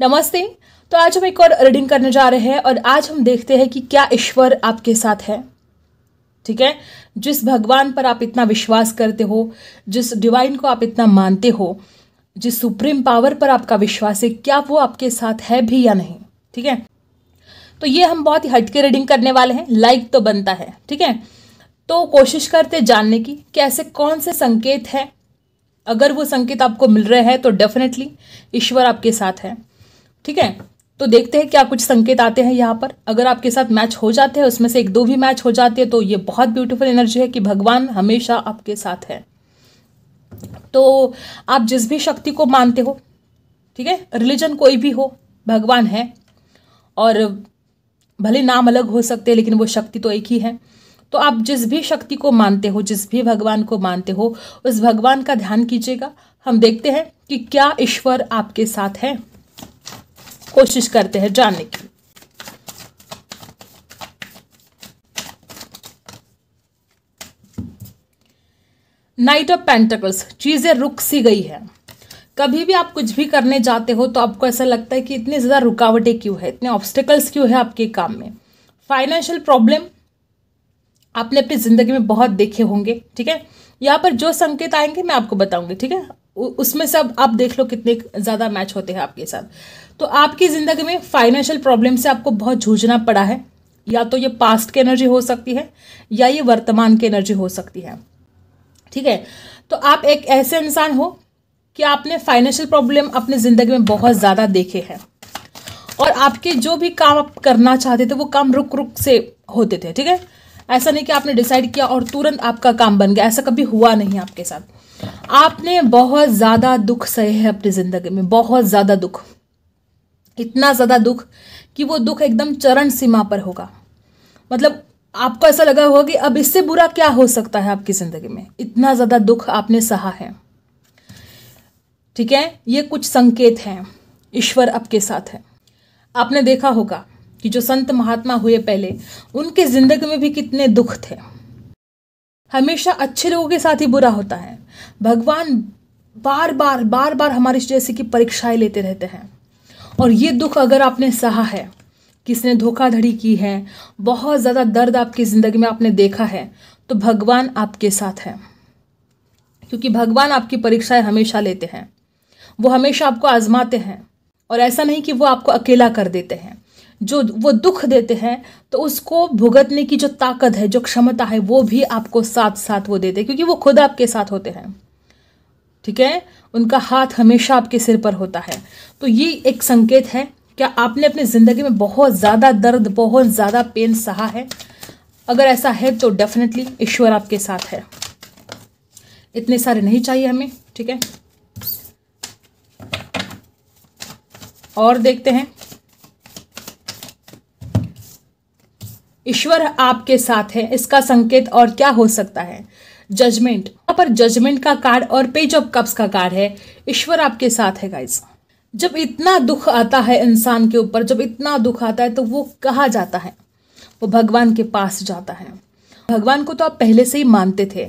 नमस्ते तो आज हम एक और रीडिंग करने जा रहे हैं और आज हम देखते हैं कि क्या ईश्वर आपके साथ है ठीक है जिस भगवान पर आप इतना विश्वास करते हो जिस डिवाइन को आप इतना मानते हो जिस सुप्रीम पावर पर आपका विश्वास है क्या वो आपके साथ है भी या नहीं ठीक है तो ये हम बहुत ही हटके रीडिंग करने वाले हैं लाइक तो बनता है ठीक है तो कोशिश करते जानने की कि ऐसे कौन से संकेत हैं अगर वो संकेत आपको मिल रहे हैं तो डेफिनेटली ईश्वर आपके साथ है ठीक है तो देखते हैं क्या कुछ संकेत आते हैं यहाँ पर अगर आपके साथ मैच हो जाते हैं उसमें से एक दो भी मैच हो जाते हैं तो ये बहुत ब्यूटीफुल एनर्जी है कि भगवान हमेशा आपके साथ है तो आप जिस भी शक्ति को मानते हो ठीक है रिलीजन कोई भी हो भगवान है और भले नाम अलग हो सकते हैं लेकिन वो शक्ति तो एक ही है तो आप जिस भी शक्ति को मानते हो जिस भी भगवान को मानते हो उस भगवान का ध्यान कीजिएगा हम देखते हैं कि क्या ईश्वर आपके साथ है कोशिश करते हैं जानने की नाइट ऑफ पेंटिकल्स चीज़ें रुक सी गई है कभी भी आप कुछ भी करने जाते हो तो आपको ऐसा लगता है कि इतनी ज़्यादा रुकावटें क्यों है इतने ऑब्स्टिकल्स क्यों है आपके काम में फाइनेंशियल प्रॉब्लम आपने अपनी ज़िंदगी में बहुत देखे होंगे ठीक है यहाँ पर जो संकेत आएंगे मैं आपको बताऊंगी ठीक है उसमें सब आप देख लो कितने ज़्यादा मैच होते हैं आपके साथ तो आपकी ज़िंदगी में फाइनेंशियल प्रॉब्लम से आपको बहुत जूझना पड़ा है या तो ये पास्ट की एनर्जी हो सकती है या ये वर्तमान की एनर्जी हो सकती है ठीक है तो आप एक ऐसे इंसान हो कि आपने फाइनेंशियल प्रॉब्लम अपने ज़िंदगी में बहुत ज़्यादा देखे हैं और आपके जो भी काम आप करना चाहते थे वो काम रुक रुक से होते थे ठीक है ऐसा नहीं कि आपने डिसाइड किया और तुरंत आपका काम बन गया ऐसा कभी हुआ नहीं आपके साथ आपने बहुत ज़्यादा दुख सहे है अपनी ज़िंदगी में बहुत ज़्यादा दुख इतना ज़्यादा दुख कि वो दुख एकदम चरण सीमा पर होगा मतलब आपको ऐसा लगा होगा कि अब इससे बुरा क्या हो सकता है आपकी ज़िंदगी में इतना ज़्यादा दुख आपने सहा है ठीक है ये कुछ संकेत हैं ईश्वर आपके साथ है आपने देखा होगा कि जो संत महात्मा हुए पहले उनके ज़िंदगी में भी कितने दुख थे हमेशा अच्छे लोगों के साथ ही बुरा होता है भगवान बार बार बार बार हमारे जैसे कि परीक्षाएं लेते रहते हैं और ये दुख अगर आपने सहा है किसने धोखाधड़ी की है बहुत ज़्यादा दर्द आपकी ज़िंदगी में आपने देखा है तो भगवान आपके साथ है क्योंकि भगवान आपकी परीक्षाएं हमेशा लेते हैं वो हमेशा आपको आजमाते हैं और ऐसा नहीं कि वो आपको अकेला कर देते हैं जो वो दुख देते हैं तो उसको भुगतने की जो ताकत है जो क्षमता है वो भी आपको साथ साथ वो देते हैं क्योंकि वो खुद आपके साथ होते हैं ठीक है उनका हाथ हमेशा आपके सिर पर होता है तो ये एक संकेत है क्या आपने अपनी ज़िंदगी में बहुत ज़्यादा दर्द बहुत ज़्यादा पेन सहा है अगर ऐसा है तो डेफिनेटली ईश्वर आपके साथ है इतने सारे नहीं चाहिए हमें ठीक है और देखते हैं ईश्वर आपके साथ है इसका संकेत और क्या हो सकता है जजमेंट यहाँ पर जजमेंट का कार्ड और पेज ऑफ कप्स का कार्ड है ईश्वर आपके साथ है गाइस जब इतना दुख आता है इंसान के ऊपर जब इतना दुख आता है तो वो कहा जाता है वो भगवान के पास जाता है भगवान को तो आप पहले से ही मानते थे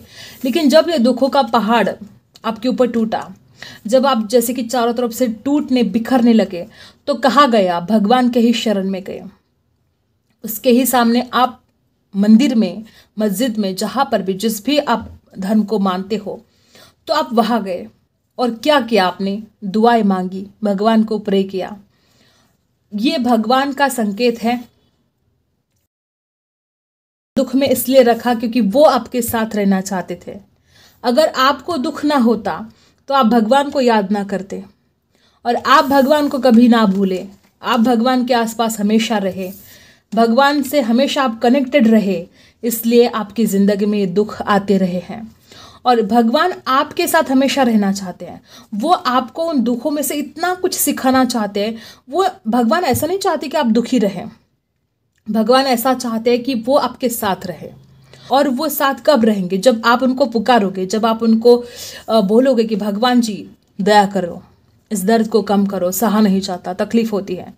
लेकिन जब ये दुखों का पहाड़ आपके ऊपर टूटा जब आप जैसे कि चारों तरफ से टूटने बिखरने लगे तो कहा गया भगवान के ही शरण में गए उसके ही सामने आप मंदिर में मस्जिद में जहाँ पर भी जिस भी आप धर्म को मानते हो तो आप वहाँ गए और क्या किया आपने दुआएं मांगी भगवान को प्रे किया ये भगवान का संकेत है दुख में इसलिए रखा क्योंकि वो आपके साथ रहना चाहते थे अगर आपको दुख ना होता तो आप भगवान को याद ना करते और आप भगवान को कभी ना भूले आप भगवान के आसपास हमेशा रहे भगवान से हमेशा आप कनेक्टेड रहे इसलिए आपकी ज़िंदगी में ये दुख आते रहे हैं और भगवान आपके साथ हमेशा रहना चाहते हैं वो आपको उन दुखों में से इतना कुछ सिखाना चाहते हैं वो भगवान ऐसा नहीं चाहते कि आप दुखी रहें भगवान ऐसा चाहते हैं कि वो आपके साथ रहे और वो साथ कब रहेंगे जब आप उनको पुकारोगे जब आप उनको बोलोगे कि भगवान जी दया करो इस दर्द को कम करो सहा नहीं चाहता तकलीफ होती है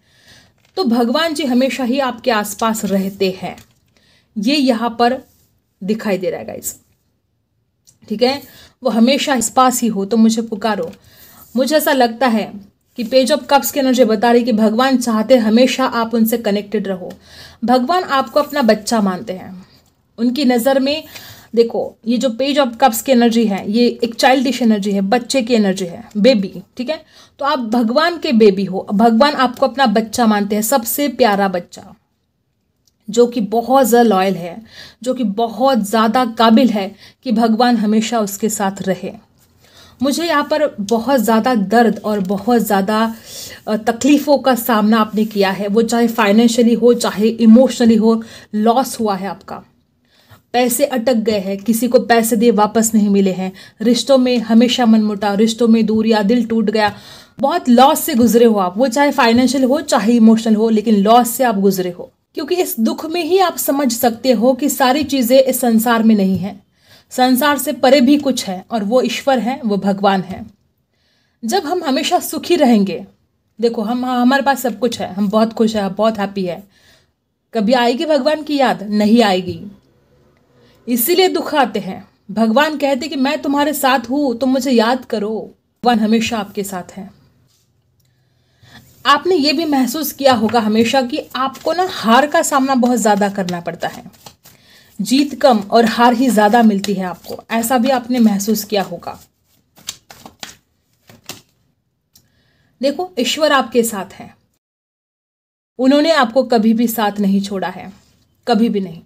तो भगवान जी हमेशा ही आपके आसपास रहते हैं ये यहाँ पर दिखाई दे रहा है गाइज ठीक है वो हमेशा इस पास ही हो तो मुझे पुकारो मुझे ऐसा लगता है कि पेज ऑफ कप्स के एनर्जी बता रही कि भगवान चाहते हमेशा आप उनसे कनेक्टेड रहो भगवान आपको अपना बच्चा मानते हैं उनकी नज़र में देखो ये जो पेज ऑफ कप्स की एनर्जी है ये एक चाइल्डिश एनर्जी है बच्चे की एनर्जी है बेबी ठीक है तो आप भगवान के बेबी हो भगवान आपको अपना बच्चा मानते हैं सबसे प्यारा बच्चा जो कि बहुत ज़्यादा लॉयल है जो कि बहुत ज़्यादा काबिल है कि भगवान हमेशा उसके साथ रहे मुझे यहाँ पर बहुत ज़्यादा दर्द और बहुत ज़्यादा तकलीफ़ों का सामना आपने किया है वो चाहे फाइनेंशियली हो चाहे इमोशनली हो लॉस हुआ है आपका पैसे अटक गए हैं किसी को पैसे दिए वापस नहीं मिले हैं रिश्तों में हमेशा मनमुटाव रिश्तों में दूर या दिल टूट गया बहुत लॉस से गुजरे हो आप वो चाहे फाइनेंशियल हो चाहे इमोशनल हो लेकिन लॉस से आप गुजरे हो क्योंकि इस दुख में ही आप समझ सकते हो कि सारी चीज़ें इस संसार में नहीं है संसार से परे भी कुछ है और वो ईश्वर है वो भगवान है जब हम हमेशा सुखी रहेंगे देखो हम हमारे पास सब कुछ है हम बहुत खुश है बहुत हैप्पी है कभी आएगी भगवान की याद नहीं आएगी इसीलिए दुख आते हैं भगवान कहते कि मैं तुम्हारे साथ हूं तुम मुझे याद करो भगवान हमेशा आपके साथ है आपने ये भी महसूस किया होगा हमेशा कि आपको ना हार का सामना बहुत ज़्यादा करना पड़ता है जीत कम और हार ही ज़्यादा मिलती है आपको ऐसा भी आपने महसूस किया होगा देखो ईश्वर आपके साथ है उन्होंने आपको कभी भी साथ नहीं छोड़ा है कभी भी नहीं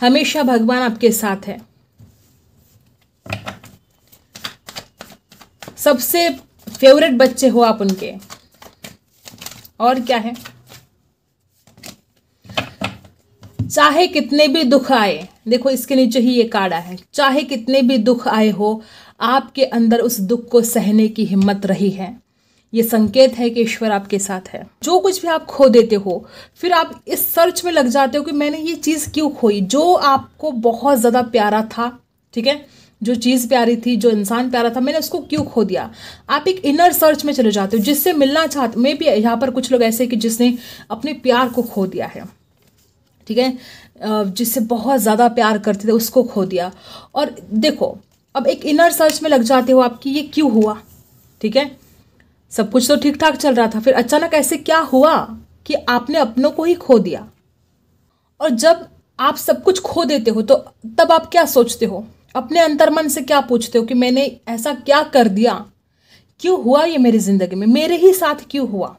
हमेशा भगवान आपके साथ है सबसे फेवरेट बच्चे हो आप उनके और क्या है चाहे कितने भी दुख आए देखो इसके नीचे ही ये काड़ा है चाहे कितने भी दुख आए हो आपके अंदर उस दुख को सहने की हिम्मत रही है ये संकेत है कि ईश्वर आपके साथ है जो कुछ भी आप खो देते हो फिर आप इस सर्च में लग जाते हो कि मैंने ये चीज़ क्यों खोई जो आपको बहुत ज़्यादा प्यारा था ठीक है जो चीज़ प्यारी थी जो इंसान प्यारा था मैंने उसको क्यों खो दिया आप एक इनर सर्च में चले जाते हो जिससे मिलना चाहते मे भी यहाँ पर कुछ लोग ऐसे कि जिसने अपने प्यार को खो दिया है ठीक है जिससे बहुत ज़्यादा प्यार करते थे उसको खो दिया और देखो अब एक इनर सर्च में लग जाते हो आपकी ये क्यों हुआ ठीक है सब कुछ तो ठीक ठाक चल रहा था फिर अचानक ऐसे क्या हुआ कि आपने अपनों को ही खो दिया और जब आप सब कुछ खो देते हो तो तब आप क्या सोचते हो अपने अंतर्मन से क्या पूछते हो कि मैंने ऐसा क्या कर दिया क्यों हुआ ये मेरी ज़िंदगी में मेरे ही साथ क्यों हुआ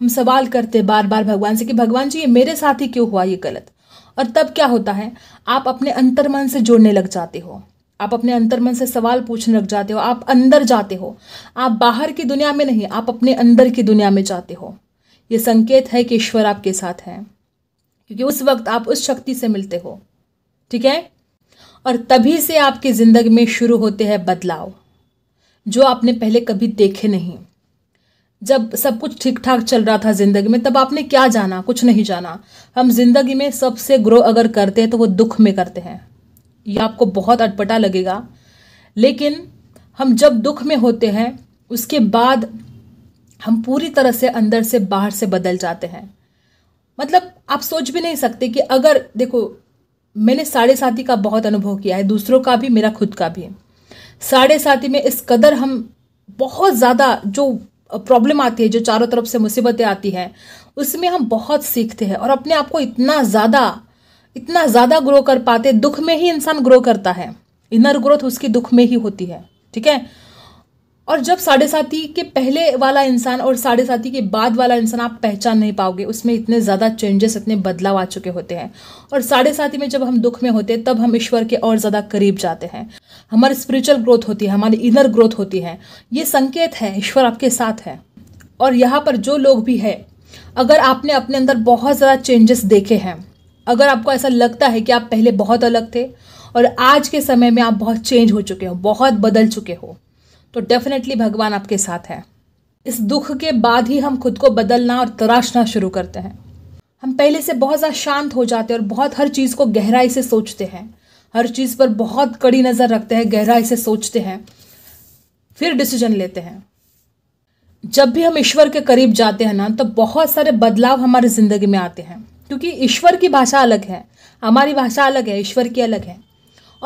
हम सवाल करते बार बार भगवान से कि भगवान जी ये मेरे साथ ही क्यों हुआ ये गलत और तब क्या होता है आप अपने अंतर्मन से जुड़ने लग जाते हो आप अपने अंतर्मन से सवाल पूछने लग जाते हो आप अंदर जाते हो आप बाहर की दुनिया में नहीं आप अपने अंदर की दुनिया में जाते हो ये संकेत है कि ईश्वर आपके साथ है क्योंकि उस वक्त आप उस शक्ति से मिलते हो ठीक है और तभी से आपकी ज़िंदगी में शुरू होते हैं बदलाव जो आपने पहले कभी देखे नहीं जब सब कुछ ठीक ठाक चल रहा था ज़िंदगी में तब आपने क्या जाना कुछ नहीं जाना हम ज़िंदगी में सबसे ग्रो अगर करते हैं तो वो दुख में करते हैं ये आपको बहुत अटपटा लगेगा लेकिन हम जब दुख में होते हैं उसके बाद हम पूरी तरह से अंदर से बाहर से बदल जाते हैं मतलब आप सोच भी नहीं सकते कि अगर देखो मैंने साढ़े साथी का बहुत अनुभव किया है दूसरों का भी मेरा खुद का भी साढ़े साथी में इस कदर हम बहुत ज़्यादा जो प्रॉब्लम आती है जो चारों तरफ से मुसीबतें आती हैं उसमें हम बहुत सीखते हैं और अपने आप को इतना ज़्यादा इतना ज़्यादा ग्रो कर पाते दुख में ही इंसान ग्रो करता है इनर ग्रोथ उसकी दुख में ही होती है ठीक है और जब साढ़े साथी के पहले वाला इंसान और साढ़े साथी के बाद वाला इंसान आप पहचान नहीं पाओगे उसमें इतने ज़्यादा चेंजेस इतने बदलाव आ चुके होते हैं और साढ़े साथी में जब हम दुख में होते हैं तब हम ईश्वर के और ज़्यादा करीब जाते हैं हमारी स्पिरिचुअल ग्रोथ होती है हमारी इनर ग्रोथ होती है ये संकेत है ईश्वर आपके साथ है और यहाँ पर जो लोग भी है अगर आपने अपने अंदर बहुत ज़्यादा चेंजेस देखे हैं अगर आपको ऐसा लगता है कि आप पहले बहुत अलग थे और आज के समय में आप बहुत चेंज हो चुके हो बहुत बदल चुके हो तो डेफिनेटली भगवान आपके साथ है इस दुख के बाद ही हम खुद को बदलना और तराशना शुरू करते हैं हम पहले से बहुत ज़्यादा शांत हो जाते हैं और बहुत हर चीज़ को गहराई से सोचते हैं हर चीज़ पर बहुत कड़ी नज़र रखते हैं गहराई से सोचते हैं फिर डिसीजन लेते हैं जब भी हम ईश्वर के करीब जाते हैं ना तो बहुत सारे बदलाव हमारी ज़िंदगी में आते हैं क्योंकि ईश्वर की भाषा अलग है हमारी भाषा अलग है ईश्वर की अलग है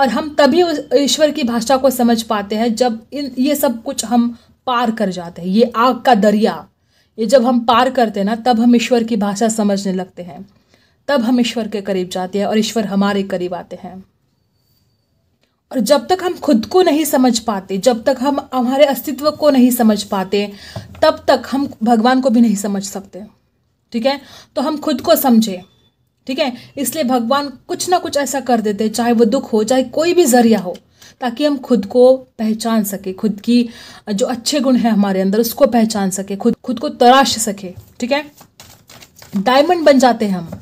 और हम तभी उस ईश्वर की भाषा को समझ पाते हैं जब इन ये सब कुछ हम पार कर जाते हैं ये आग का दरिया ये जब हम पार करते हैं ना तब हम ईश्वर की भाषा समझने लगते हैं तब हम ईश्वर के करीब जाते हैं और ईश्वर हमारे करीब आते हैं और जब तक हम खुद को नहीं समझ पाते जब तक हम हमारे अस्तित्व को नहीं समझ पाते तब तक हम भगवान को भी नहीं समझ सकते ठीक है तो हम खुद को समझें ठीक है इसलिए भगवान कुछ ना कुछ ऐसा कर देते चाहे वो दुख हो चाहे कोई भी जरिया हो ताकि हम खुद को पहचान सके खुद की जो अच्छे गुण है हमारे अंदर उसको पहचान सके खुद खुद को तराश सके ठीक है डायमंड बन जाते हैं हम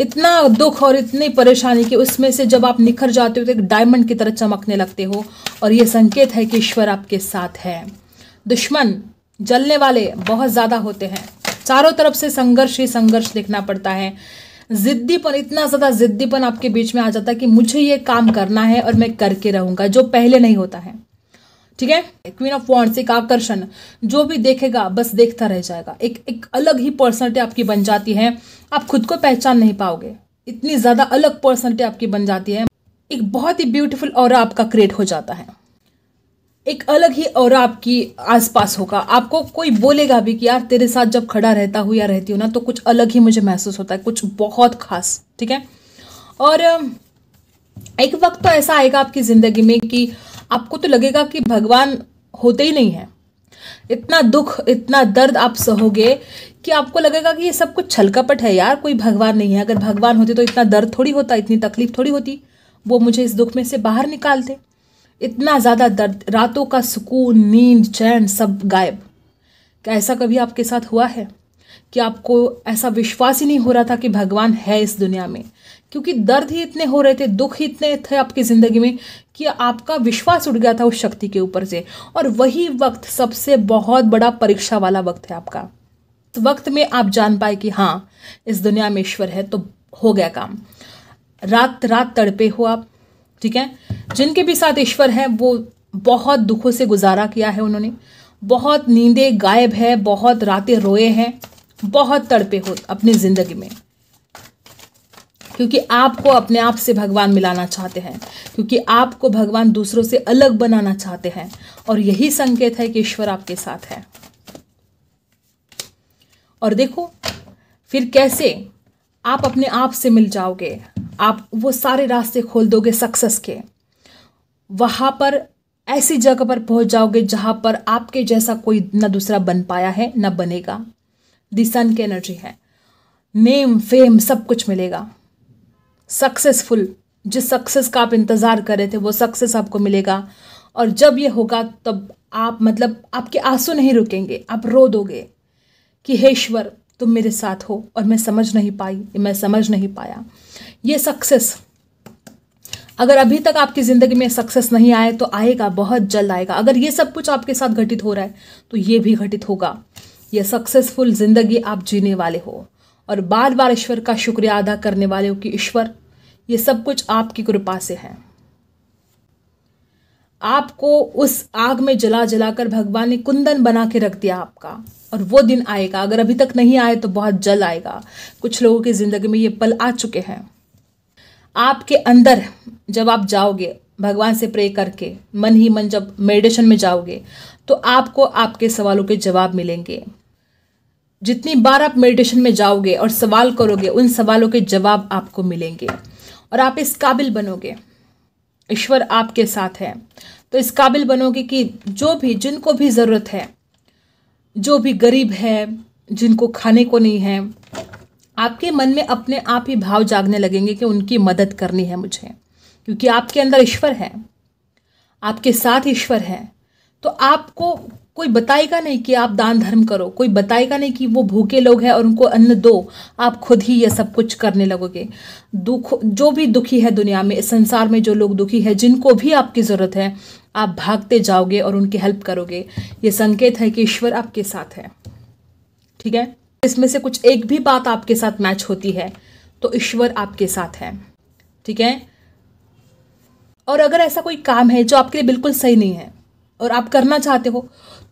इतना दुख और इतनी परेशानी कि उसमें से जब आप निखर जाते हो तो एक डायमंड की तरह चमकने लगते हो और ये संकेत है कि ईश्वर आपके साथ है दुश्मन जलने वाले बहुत ज़्यादा होते हैं चारों तरफ से संघर्ष ही संघर्ष देखना पड़ता है जिद्दीपन इतना ज़्यादा जिद्दीपन आपके बीच में आ जाता है कि मुझे ये काम करना है और मैं करके रहूँगा जो पहले नहीं होता है ठीक है क्वीन ऑफ वॉन्ट्स एक आकर्षण जो भी देखेगा बस देखता रह जाएगा एक एक अलग ही पर्सनलिटी आपकी बन जाती है आप खुद को पहचान नहीं पाओगे इतनी ज़्यादा अलग पर्सनलिटी आपकी बन जाती है एक बहुत ही ब्यूटीफुल और आपका क्रिएट हो जाता है एक अलग ही और आपकी आसपास होगा आपको कोई बोलेगा भी कि यार तेरे साथ जब खड़ा रहता हूँ या रहती हूँ ना तो कुछ अलग ही मुझे महसूस होता है कुछ बहुत खास ठीक है और एक वक्त तो ऐसा आएगा आपकी ज़िंदगी में कि आपको तो लगेगा कि भगवान होते ही नहीं है इतना दुख इतना दर्द आप सहोगे कि आपको लगेगा कि ये सब कुछ छलकापट है यार कोई भगवान नहीं है अगर भगवान होते तो इतना दर्द थोड़ी होता इतनी तकलीफ थोड़ी होती वो मुझे इस दुख में से बाहर निकालते इतना ज़्यादा दर्द रातों का सुकून नींद चैन सब गायब क्या ऐसा कभी आपके साथ हुआ है कि आपको ऐसा विश्वास ही नहीं हो रहा था कि भगवान है इस दुनिया में क्योंकि दर्द ही इतने हो रहे थे दुख ही इतने थे आपकी ज़िंदगी में कि आपका विश्वास उड़ गया था उस शक्ति के ऊपर से और वही वक्त सबसे बहुत बड़ा परीक्षा वाला वक्त है आपका इस वक्त में आप जान पाए कि हाँ इस दुनिया में ईश्वर है तो हो गया काम रात रात तड़पे हो आप ठीक है जिनके भी साथ ईश्वर है वो बहुत दुखों से गुजारा किया है उन्होंने बहुत नींदे गायब है बहुत रातें रोए हैं बहुत तड़पे हो अपनी ज़िंदगी में क्योंकि आपको अपने आप से भगवान मिलाना चाहते हैं क्योंकि आपको भगवान दूसरों से अलग बनाना चाहते हैं और यही संकेत है कि ईश्वर आपके साथ है और देखो फिर कैसे आप अपने आप से मिल जाओगे आप वो सारे रास्ते खोल दोगे सक्सेस के वहाँ पर ऐसी जगह पर पहुँच जाओगे जहाँ पर आपके जैसा कोई ना दूसरा बन पाया है ना बनेगा दी सन की एनर्जी है नेम फेम सब कुछ मिलेगा सक्सेसफुल जिस सक्सेस का आप इंतज़ार कर रहे थे वो सक्सेस आपको मिलेगा और जब ये होगा तब आप मतलब आपके आंसू नहीं रुकेंगे आप रो दोगे कि हे ईश्वर तुम मेरे साथ हो और मैं समझ नहीं पाई मैं समझ नहीं पाया ये सक्सेस अगर अभी तक आपकी ज़िंदगी में सक्सेस नहीं आए तो आएगा बहुत जल्द आएगा अगर ये सब कुछ आपके साथ घटित हो रहा है तो ये भी घटित होगा ये सक्सेसफुल ज़िंदगी आप जीने वाले हो और बार बार ईश्वर का शुक्रिया अदा करने वाले हो कि ईश्वर ये सब कुछ आपकी कृपा से है आपको उस आग में जला जलाकर भगवान ने कुंदन बना के रख दिया आपका और वो दिन आएगा अगर अभी तक नहीं आए तो बहुत जल्द आएगा कुछ लोगों की ज़िंदगी में ये पल आ चुके हैं आपके अंदर जब आप जाओगे भगवान से प्रे करके मन ही मन जब मेडिटेशन में जाओगे तो आपको आपके सवालों के जवाब मिलेंगे जितनी बार आप मेडिटेशन में जाओगे और सवाल करोगे उन सवालों के जवाब आपको मिलेंगे और आप इस काबिल बनोगे ईश्वर आपके साथ है तो इस काबिल बनोगे कि जो भी जिनको भी ज़रूरत है जो भी गरीब है जिनको खाने को नहीं है आपके मन में अपने आप ही भाव जागने लगेंगे कि उनकी मदद करनी है मुझे क्योंकि आपके अंदर ईश्वर है आपके साथ ईश्वर है तो आपको कोई बताएगा नहीं कि आप दान धर्म करो कोई बताएगा नहीं कि वो भूखे लोग हैं और उनको अन्न दो आप खुद ही ये सब कुछ करने लगोगे दुख जो भी दुखी है दुनिया में इस संसार में जो लोग दुखी है जिनको भी आपकी ज़रूरत है आप भागते जाओगे और उनकी हेल्प करोगे ये संकेत है कि ईश्वर आपके साथ है ठीक है इसमें से कुछ एक भी बात आपके साथ मैच होती है तो ईश्वर आपके साथ है ठीक है और अगर ऐसा कोई काम है जो आपके लिए बिल्कुल सही नहीं है और आप करना चाहते हो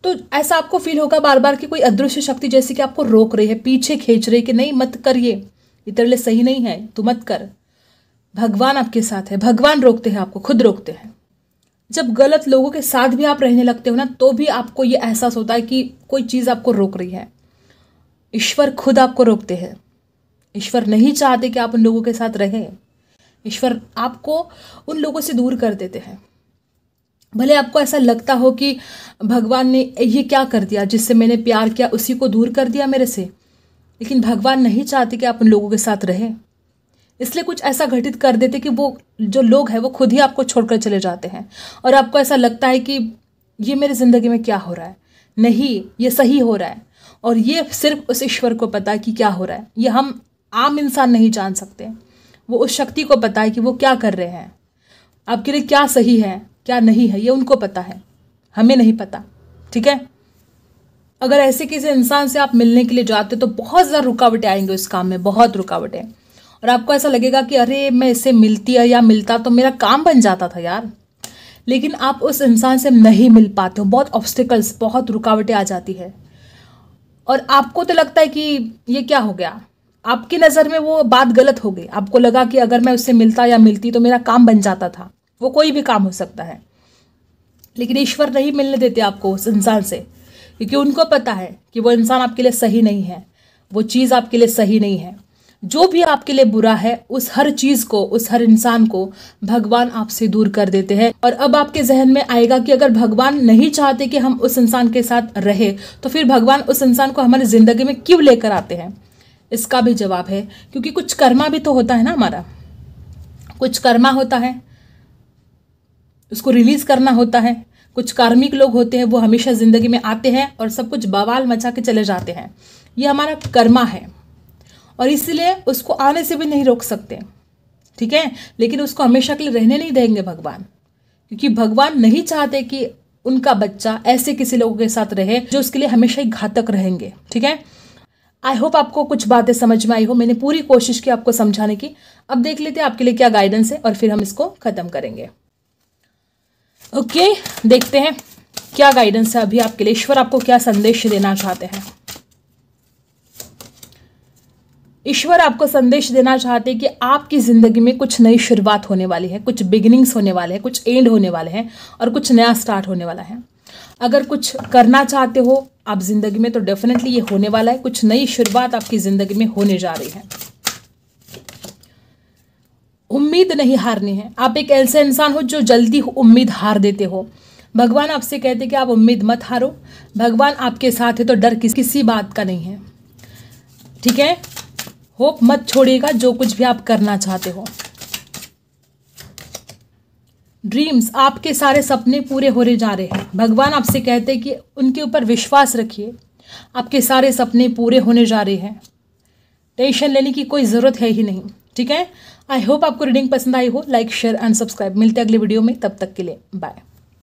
तो ऐसा आपको फील होगा बार बार कि कोई अदृश्य शक्ति जैसे कि आपको रोक रही है पीछे खींच रही है कि नहीं मत करिए ये लिए सही नहीं है तू मत कर भगवान आपके साथ है भगवान रोकते हैं आपको खुद रोकते हैं जब गलत लोगों के साथ भी आप रहने लगते हो ना तो भी आपको ये एहसास होता है कि कोई चीज़ आपको रोक रही है ईश्वर खुद आपको रोकते हैं ईश्वर नहीं चाहते कि आप उन लोगों के साथ रहें ईश्वर आपको उन लोगों से दूर कर देते हैं भले आपको ऐसा लगता हो कि भगवान ने ये क्या कर दिया जिससे मैंने प्यार किया उसी को दूर कर दिया मेरे से लेकिन भगवान नहीं चाहते कि आप उन लोगों के साथ रहें इसलिए कुछ ऐसा घटित कर देते कि वो जो लोग हैं वो खुद ही आपको छोड़कर चले जाते हैं और आपको ऐसा लगता है कि ये मेरी ज़िंदगी में क्या हो रहा है नहीं ये सही हो रहा है और ये सिर्फ उस ईश्वर को पता है कि क्या हो रहा है ये हम आम इंसान नहीं जान सकते वो उस शक्ति को पता है कि वो क्या कर रहे हैं आपके लिए क्या सही है क्या नहीं है ये उनको पता है हमें नहीं पता ठीक है अगर ऐसे किसी इंसान से आप मिलने के लिए जाते तो बहुत ज़्यादा रुकावटें आएंगे उस काम में बहुत रुकावटें और आपको ऐसा लगेगा कि अरे मैं इससे मिलती है या मिलता तो मेरा काम बन जाता था यार लेकिन आप उस इंसान से नहीं मिल पाते हो बहुत ऑब्स्टिकल्स बहुत रुकावटें आ जाती है और आपको तो लगता है कि ये क्या हो गया आपकी नज़र में वो बात गलत हो गई आपको लगा कि अगर मैं उससे मिलता या मिलती तो मेरा काम बन जाता था वो कोई भी काम हो सकता है लेकिन ईश्वर नहीं मिलने देते आपको उस इंसान से क्योंकि उनको पता है कि वो इंसान आपके लिए सही नहीं है वो चीज़ आपके लिए सही नहीं है जो भी आपके लिए बुरा है उस हर चीज को उस हर इंसान को भगवान आपसे दूर कर देते हैं और अब आपके जहन में आएगा कि अगर भगवान नहीं चाहते कि हम उस इंसान के साथ रहे तो फिर भगवान उस इंसान को हमारी जिंदगी में क्यों लेकर आते हैं इसका भी जवाब है क्योंकि कुछ कर्मा भी तो होता है ना हमारा कुछ कर्मा होता है उसको रिलीज करना होता है कुछ कार्मिक लोग होते हैं वो हमेशा ज़िंदगी में आते हैं और सब कुछ बवाल मचा के चले जाते हैं ये हमारा कर्मा है और इसलिए उसको आने से भी नहीं रोक सकते ठीक है लेकिन उसको हमेशा के लिए रहने नहीं देंगे भगवान क्योंकि भगवान नहीं चाहते कि उनका बच्चा ऐसे किसी लोगों के साथ रहे जो उसके लिए हमेशा ही घातक रहेंगे ठीक है आई होप आपको कुछ बातें समझ में आई हो मैंने पूरी कोशिश की आपको समझाने की अब देख लेते हैं आपके लिए क्या गाइडेंस है और फिर हम इसको ख़त्म करेंगे ओके okay, देखते हैं क्या गाइडेंस है अभी आपके लिए ईश्वर आपको क्या संदेश देना चाहते हैं ईश्वर आपको संदेश देना चाहते हैं कि आपकी ज़िंदगी में कुछ नई शुरुआत होने वाली है कुछ बिगिनिंग्स होने वाले हैं कुछ एंड होने वाले हैं और कुछ नया स्टार्ट होने वाला है अगर कुछ करना चाहते हो आप ज़िंदगी में तो डेफिनेटली ये होने वाला है कुछ नई शुरुआत आपकी ज़िंदगी में होने जा रही है उम्मीद नहीं हारनी है आप एक ऐसे इंसान हो जो जल्दी उम्मीद हार देते हो भगवान आपसे कहते कि आप उम्मीद मत हारो भगवान आपके साथ है तो डर किस किसी बात का नहीं है ठीक है होप मत छोड़िएगा जो कुछ भी आप करना चाहते हो ड्रीम्स आपके सारे सपने पूरे होने जा रहे हैं भगवान आपसे कहते हैं कि उनके ऊपर विश्वास रखिए आपके सारे सपने पूरे होने जा रहे हैं टेंशन लेने की कोई ज़रूरत है ही नहीं ठीक है आई होप आपको रीडिंग पसंद आई हो लाइक शेयर एंड सब्सक्राइब मिलते अगले वीडियो में तब तक के लिए बाय